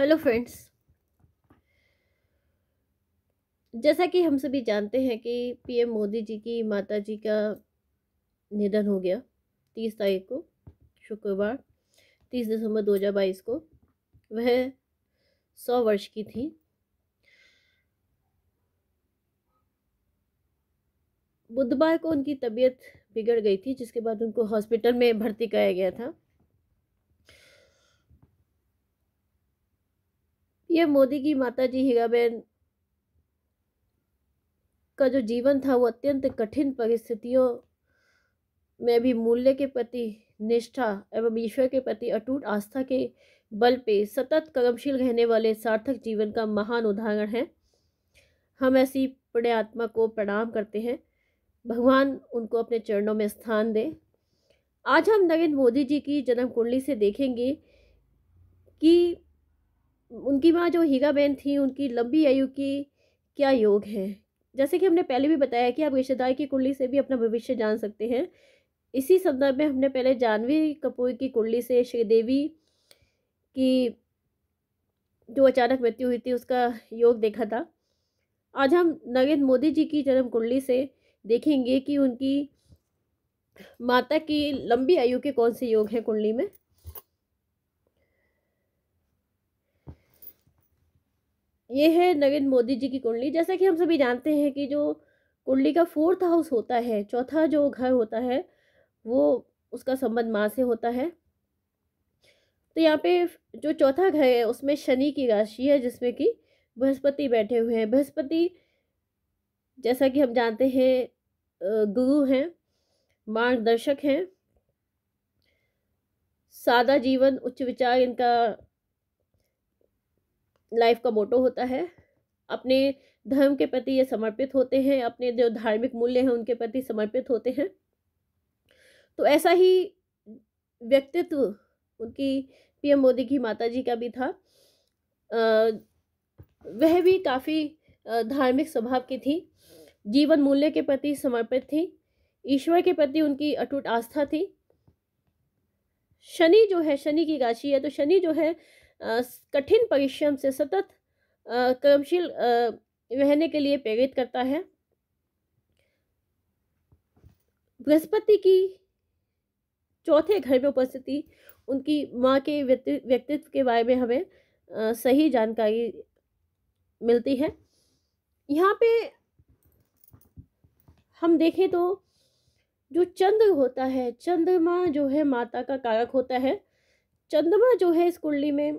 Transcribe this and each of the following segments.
hello friends जैसा कि हम सभी जानते हैं कि पीएम मोदी जी की माता जी का निधन हो गया तीस तारीख को शुक्रवार तीस दिसंबर दो हज़ार बाईस को वह सौ वर्ष की थी बुधवार को उनकी तबीयत बिगड़ गई थी जिसके बाद उनको हॉस्पिटल में भर्ती कराया गया था ये मोदी की माता जी हीराबेन का जो जीवन था वो अत्यंत कठिन परिस्थितियों में भी मूल्य के प्रति निष्ठा एवं ईश्वर के प्रति अटूट आस्था के बल पे सतत कर्मशील रहने वाले सार्थक जीवन का महान उदाहरण है हम ऐसी पुण्य आत्मा को प्रणाम करते हैं भगवान उनको अपने चरणों में स्थान दें आज हम नरेंद्र मोदी जी की जन्म कुंडली से देखेंगे कि उनकी माँ जो हीगा बहन थी उनकी लंबी आयु की क्या योग है जैसे कि हमने पहले भी बताया कि आप रिश्तेदार की कुंडली से भी अपना भविष्य जान सकते हैं इसी संदर्भ में हमने पहले जानवी कपूर की कुंडली से श्रीदेवी की जो अचानक मृत्यु हुई थी उसका योग देखा था आज हम नरेंद्र मोदी जी की जन्म कुंडली से देखेंगे कि उनकी माता की लंबी आयु के कौन से योग हैं कुंडली में ये है नरेंद्र मोदी जी की कुंडली जैसा कि हम सभी जानते हैं कि जो कुंडली का फोर्थ हाउस होता है चौथा जो घर होता है वो उसका संबंध माँ से होता है तो यहाँ पे जो चौथा घर है उसमें शनि की राशि है जिसमें कि बृहस्पति बैठे हुए हैं बृहस्पति जैसा कि हम जानते हैं गुरु हैं मार्गदर्शक हैं सादा जीवन उच्च विचार इनका लाइफ का मोटो होता है अपने धर्म के प्रति ये समर्पित होते हैं अपने जो धार्मिक मूल्य हैं उनके प्रति समर्पित होते हैं तो ऐसा ही व्यक्तित्व उनकी पीएम मोदी की माता जी का भी था आ, वह भी काफ़ी धार्मिक स्वभाव की थी जीवन मूल्य के प्रति समर्पित थी ईश्वर के प्रति उनकी अटूट आस्था थी शनि जो है शनि की राशि है तो शनि जो है कठिन परिश्रम से सतत कर्मशील रहने के लिए प्रेरित करता है बृहस्पति की चौथे घर में उपस्थिति उनकी माँ के व्यक्तित्व के बारे में हमें सही जानकारी मिलती है यहाँ पे हम देखें तो जो चंद्र होता है चंद्रमा जो है माता का कारक होता है चंद्रमा जो है इस कुंडली में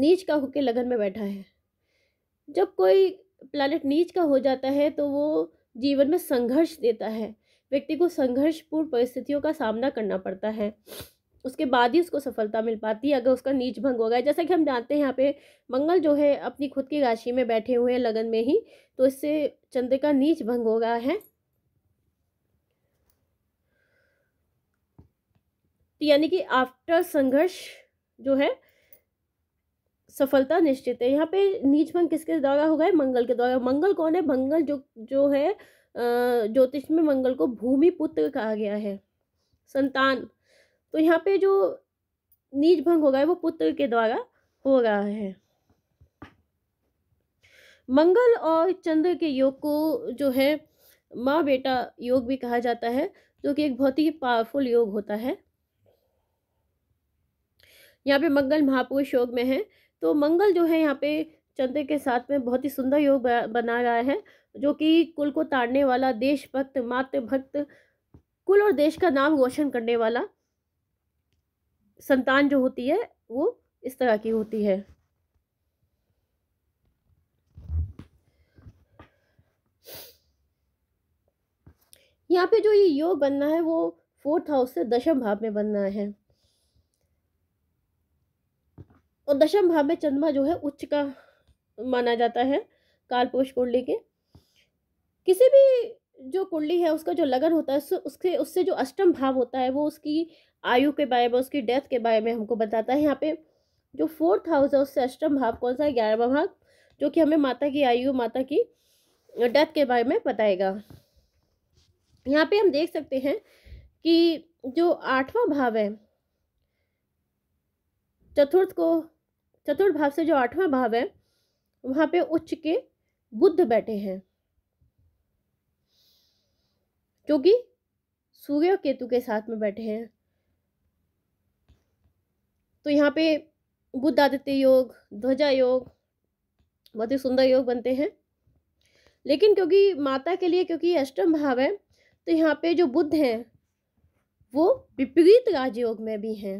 नीच का होके लगन में बैठा है जब कोई प्लानट नीच का हो जाता है तो वो जीवन में संघर्ष देता है व्यक्ति को संघर्षपूर्ण परिस्थितियों का सामना करना पड़ता है उसके बाद ही उसको सफलता मिल पाती है अगर उसका नीच भंग हो गया जैसा कि हम जानते हैं यहाँ पे मंगल जो है अपनी खुद की राशि में बैठे हुए हैं लगन में ही तो इससे चंद्र का नीच भंग हो गया है तो यानी कि आफ्टर संघर्ष जो है सफलता निश्चित है यहाँ पे नीच भंग किसके द्वारा होगा है मंगल के द्वारा मंगल कौन है मंगल जो जो है ज्योतिष में मंगल को भूमि पुत्र कहा गया है संतान तो यहाँ पे जो नीच भंग होगा है वो पुत्र के द्वारा हो रहा है मंगल और चंद्र के योग को जो है माँ बेटा योग भी कहा जाता है जो कि एक बहुत ही पावरफुल योग होता है यहाँ पे मंगल महापुरुष योग में है तो मंगल जो है यहाँ पे चंद्र के साथ में बहुत ही सुंदर योग बना रहा है जो कि कुल को ताड़ने वाला देशभक्त मातृ भक्त कुल और देश का नाम रोशन करने वाला संतान जो होती है वो इस तरह की होती है यहाँ पे जो ये योग बनना है वो फोर्थ हाउस से दशम भाव में बनना है और दशम भाव में चंद्रमा जो है उच्च का माना जाता है कालपोष कुंडली के किसी भी जो कुंडली है उसका जो लगन होता है उसके उससे जो अष्टम भाव होता है वो उसकी आयु के बारे में उसकी डेथ के बारे में हमको बताता है यहाँ पे जो फोर्थ हाउस है उससे अष्टम भाव कौन सा है ग्यारहवा भाग जो कि हमें माता की आयु माता की डेथ के बारे में बताएगा यहाँ पे हम देख सकते हैं कि जो आठवां भाव है चतुर्थ को चतुर्थ भाव से जो आठवां भाव है वहाँ पे उच्च के बुद्ध बैठे हैं क्योंकि सूर्य और केतु के साथ में बैठे हैं तो यहाँ पे बुद्ध आदित्य योग ध्वजा योग बहुत ही सुंदर योग बनते हैं लेकिन क्योंकि माता के लिए क्योंकि अष्टम भाव है तो यहाँ पे जो बुद्ध हैं वो विपरीत राजयोग में भी हैं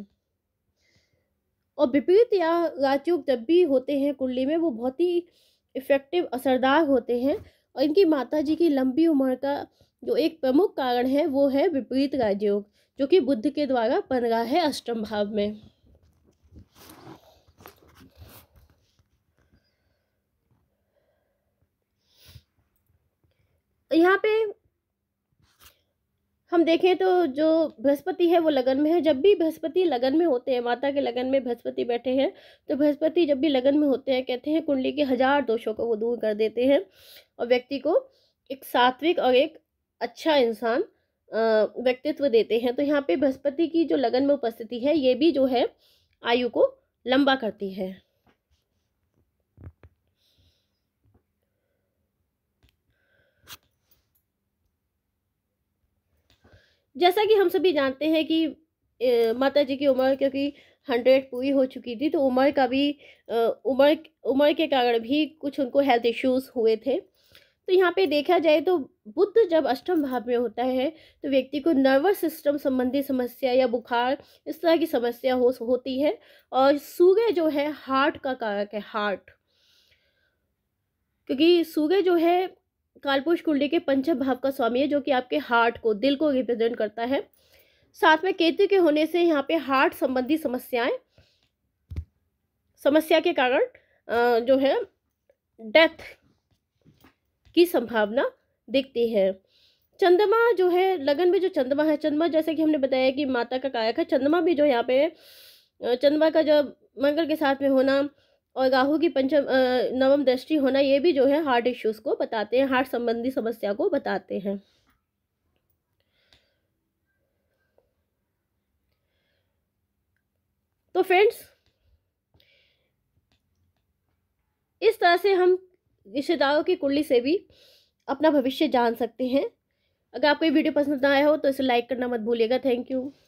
और विपरीत या राजयोग जब भी होते हैं कुंडली में वो बहुत ही इफ़ेक्टिव असरदार होते हैं और इनकी माता जी की लंबी उम्र का जो एक प्रमुख कारण है वो है विपरीत राजयोग जो कि बुद्ध के द्वारा बन रहा है अष्टम भाव में यहाँ पे हम देखें तो जो बृहस्पति है वो लगन में है जब भी बृहस्पति लगन में होते हैं माता के लगन में बृहस्पति बैठे हैं तो बृहस्पति जब भी लगन में होते हैं कहते हैं कुंडली के हज़ार दोषों को वो दूर कर देते हैं और व्यक्ति को एक सात्विक और एक अच्छा इंसान व्यक्तित्व देते हैं तो यहाँ पे बृहस्पति की जो लगन में उपस्थिति है ये भी जो है आयु को लंबा करती है जैसा कि हम सभी जानते हैं कि माता जी की उम्र क्योंकि हंड्रेड पूरी हो चुकी थी तो उम्र का भी उम्र उम्र के कारण भी कुछ उनको हेल्थ इश्यूज हुए थे तो यहाँ पे देखा जाए तो बुद्ध जब अष्टम भाव में होता है तो व्यक्ति को नर्वस सिस्टम संबंधी समस्या या बुखार इस तरह की समस्या हो होती है और सूर्य जो है हार्ट का कारक है हार्ट क्योंकि सूर्य जो है कालपुरुष कुंडली के पंचम भाव का स्वामी है जो कि आपके हार्ट को दिल को रिप्रेजेंट करता है साथ में केतु के होने से यहाँ पे हार्ट संबंधी समस्याएं समस्या के कारण जो है डेथ की संभावना दिखती है चंद्रमा जो है लगन में जो चंद्रमा है चंद्रमा जैसे कि हमने बताया कि माता का कायक है चंद्रमा भी जो यहाँ पे चंद्रमा का जब मंगल के साथ में होना और राहु की पंचम नवम दृष्टि होना ये भी जो है हार्ट इश्यूज़ को बताते हैं हार्ट संबंधी समस्या को बताते हैं तो फ्रेंड्स इस तरह से हम रिश्तेदारों की कुंडली से भी अपना भविष्य जान सकते हैं अगर आपको ये वीडियो पसंद आया हो तो इसे लाइक करना मत भूलिएगा थैंक यू